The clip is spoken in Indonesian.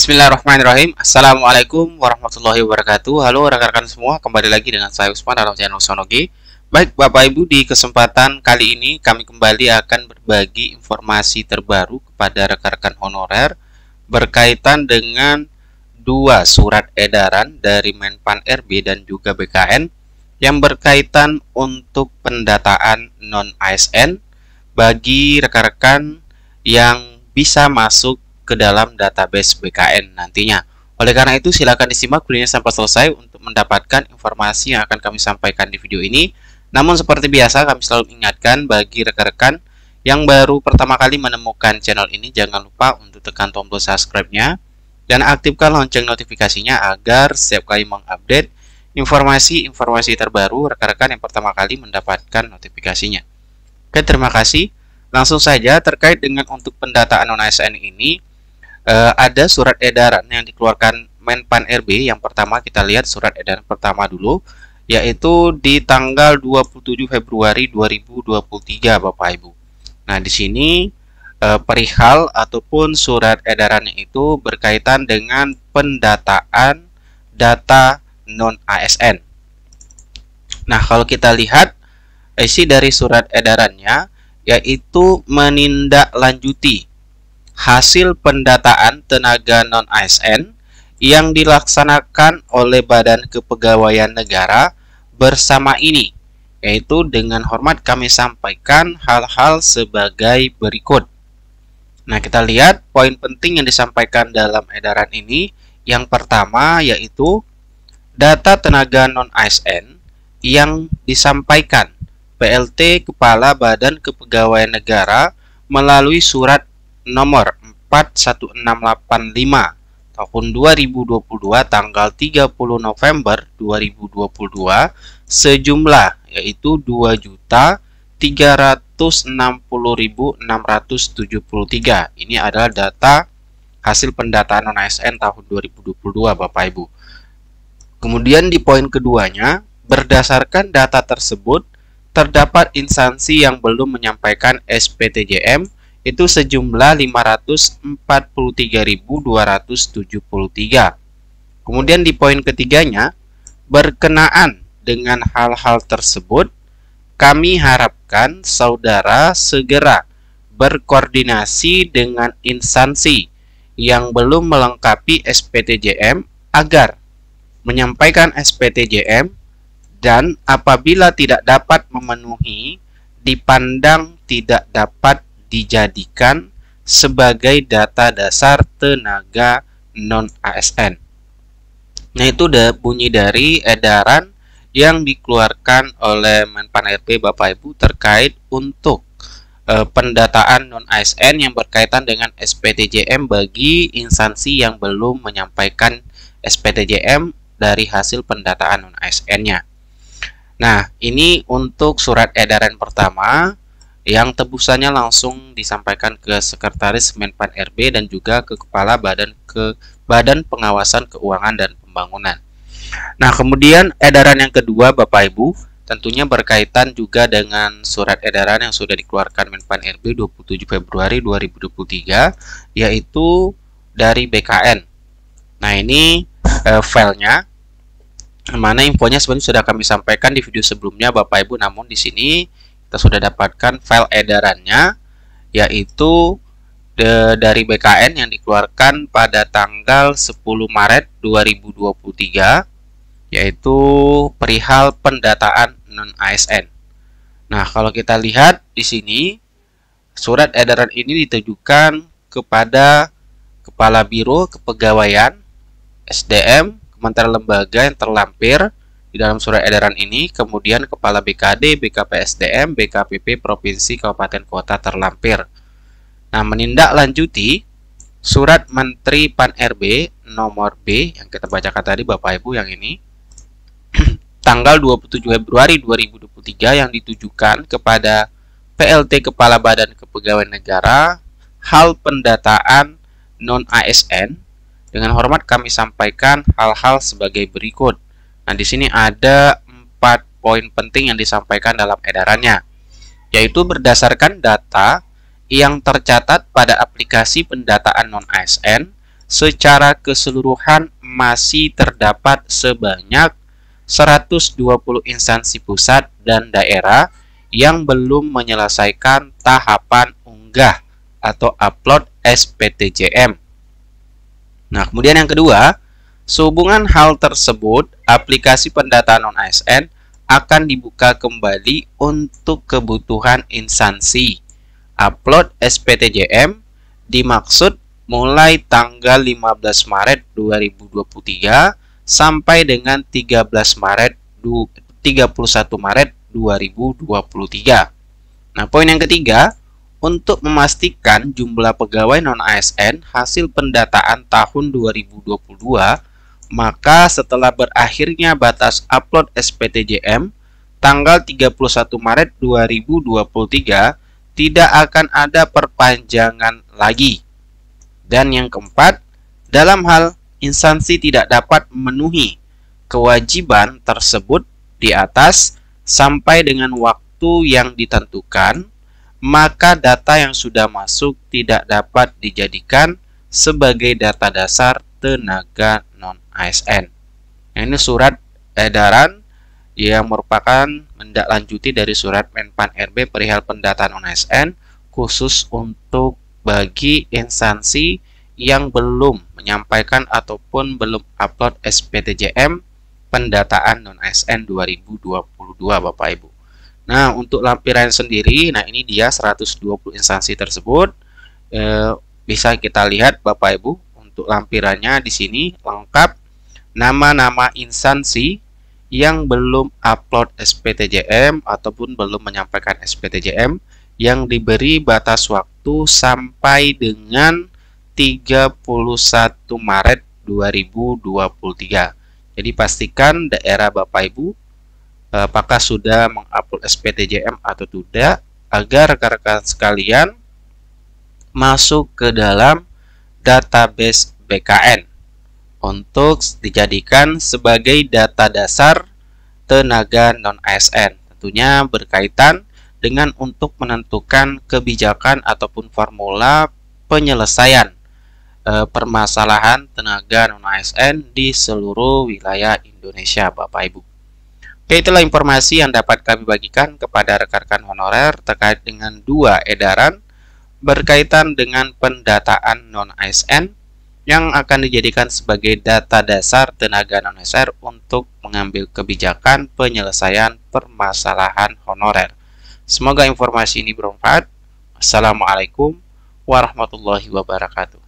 Bismillahirrahmanirrahim Assalamualaikum warahmatullahi wabarakatuh Halo rekan-rekan semua kembali lagi dengan saya Usman dalam channel Sonogi Baik Bapak Ibu di kesempatan kali ini kami kembali akan berbagi informasi terbaru kepada rekan-rekan honorer Berkaitan dengan dua surat edaran dari Menpan RB dan juga BKN Yang berkaitan untuk pendataan non-ASN bagi rekan-rekan yang bisa masuk ke dalam database BKN nantinya. Oleh karena itu, silakan disimak videonya sampai selesai untuk mendapatkan informasi yang akan kami sampaikan di video ini. Namun seperti biasa, kami selalu ingatkan bagi rekan-rekan yang baru pertama kali menemukan channel ini, jangan lupa untuk tekan tombol subscribe-nya dan aktifkan lonceng notifikasinya agar setiap kali mengupdate informasi-informasi terbaru rekan-rekan yang pertama kali mendapatkan notifikasinya. Oke, terima kasih. Langsung saja terkait dengan untuk pendataan non-ASN ini, uh, ada surat edaran yang dikeluarkan Menpan RB yang pertama kita lihat surat edaran pertama dulu yaitu di tanggal 27 Februari 2023 Bapak Ibu. Nah, di sini uh, perihal ataupun surat edarannya itu berkaitan dengan pendataan data non ASN. Nah, kalau kita lihat isi dari surat edarannya yaitu menindaklanjuti hasil pendataan tenaga non-ASN yang dilaksanakan oleh Badan Kepegawaian Negara bersama ini, yaitu dengan hormat kami sampaikan hal-hal sebagai berikut. Nah, kita lihat poin penting yang disampaikan dalam edaran ini. Yang pertama yaitu data tenaga non-ASN yang disampaikan PLT Kepala Badan Kepegawaian Negara melalui surat nomor 41685 tahun 2022 tanggal 30 November 2022 sejumlah yaitu 2 juta 360.673. Ini adalah data hasil pendataan non ASN tahun 2022 Bapak Ibu. Kemudian di poin keduanya, berdasarkan data tersebut terdapat instansi yang belum menyampaikan SPTJM itu sejumlah 543.273. Kemudian di poin ketiganya, berkenaan dengan hal-hal tersebut, kami harapkan saudara segera berkoordinasi dengan instansi yang belum melengkapi SPTJM agar menyampaikan SPTJM dan apabila tidak dapat memenuhi dipandang tidak dapat dijadikan sebagai data dasar tenaga non-ASN. Nah, itu udah bunyi dari edaran yang dikeluarkan oleh Menpan RB Bapak Ibu terkait untuk e, pendataan non-ASN yang berkaitan dengan SPTJM bagi instansi yang belum menyampaikan SPTJM dari hasil pendataan non-ASN-nya. Nah, ini untuk surat edaran pertama yang tebusannya langsung disampaikan ke Sekretaris Menpan RB dan juga ke Kepala Badan ke Badan Pengawasan Keuangan dan Pembangunan. Nah, kemudian edaran yang kedua Bapak Ibu tentunya berkaitan juga dengan surat edaran yang sudah dikeluarkan Menpan RB 27 Februari 2023 yaitu dari BKN. Nah, ini e, filenya mana infonya sebenarnya sudah kami sampaikan di video sebelumnya Bapak Ibu namun di sini kita sudah dapatkan file edarannya yaitu de, dari BKN yang dikeluarkan pada tanggal 10 Maret 2023 yaitu perihal pendataan non ASN. Nah, kalau kita lihat di sini surat edaran ini ditujukan kepada kepala biro kepegawaian SDM Kementerian Lembaga yang terlampir di dalam surat edaran ini, kemudian Kepala BKD, BKPSDM, BKPP Provinsi Kabupaten Kota terlampir. Nah, menindaklanjuti surat Menteri Pan RB nomor B yang kita bacakan tadi Bapak Ibu yang ini tanggal 27 Februari 2023 yang ditujukan kepada PLT Kepala Badan Kepegawaian Negara hal pendataan non ASN dengan hormat kami sampaikan hal-hal sebagai berikut Nah, di sini ada empat poin penting yang disampaikan dalam edarannya, yaitu berdasarkan data yang tercatat pada aplikasi pendataan non-ASN secara keseluruhan masih terdapat sebanyak 120 instansi pusat dan daerah yang belum menyelesaikan tahapan unggah atau upload SPTJM. Nah, kemudian yang kedua, Sehubungan hal tersebut, aplikasi pendataan non-ASN akan dibuka kembali untuk kebutuhan instansi. Upload SPTJM dimaksud mulai tanggal 15 Maret 2023 sampai dengan 13 Maret 31 Maret 2023. Nah, poin yang ketiga, untuk memastikan jumlah pegawai non ASN hasil pendataan tahun 2022 maka setelah berakhirnya batas upload SPTJM tanggal 31 Maret 2023, tidak akan ada perpanjangan lagi. Dan yang keempat, dalam hal instansi tidak dapat memenuhi kewajiban tersebut di atas sampai dengan waktu yang ditentukan, maka data yang sudah masuk tidak dapat dijadikan sebagai data dasar tenaga non-ASN. Nah, ini surat edaran yang merupakan mendaklanjuti dari surat Menpan RB perihal pendataan non-ASN khusus untuk bagi instansi yang belum menyampaikan ataupun belum upload SPTJM pendataan non-ASN 2022 Bapak Ibu. Nah, untuk lampiran sendiri, nah ini dia 120 instansi tersebut. Eh, bisa kita lihat Bapak Ibu untuk lampirannya di sini lengkap nama-nama instansi yang belum upload SPTJM ataupun belum menyampaikan SPTJM yang diberi batas waktu sampai dengan 31 Maret 2023. Jadi pastikan daerah Bapak Ibu eh, apakah sudah mengupload SPTJM atau tidak agar rekan-rekan sekalian masuk ke dalam database BKN untuk dijadikan sebagai data dasar tenaga non-ASN tentunya berkaitan dengan untuk menentukan kebijakan ataupun formula penyelesaian e, permasalahan tenaga non-ASN di seluruh wilayah Indonesia Bapak Ibu. Oke, itulah informasi yang dapat kami bagikan kepada rekan-rekan honorer terkait dengan dua edaran berkaitan dengan pendataan non-ASN yang akan dijadikan sebagai data dasar tenaga non-ASN untuk mengambil kebijakan penyelesaian permasalahan honorer. Semoga informasi ini bermanfaat. Assalamualaikum warahmatullahi wabarakatuh.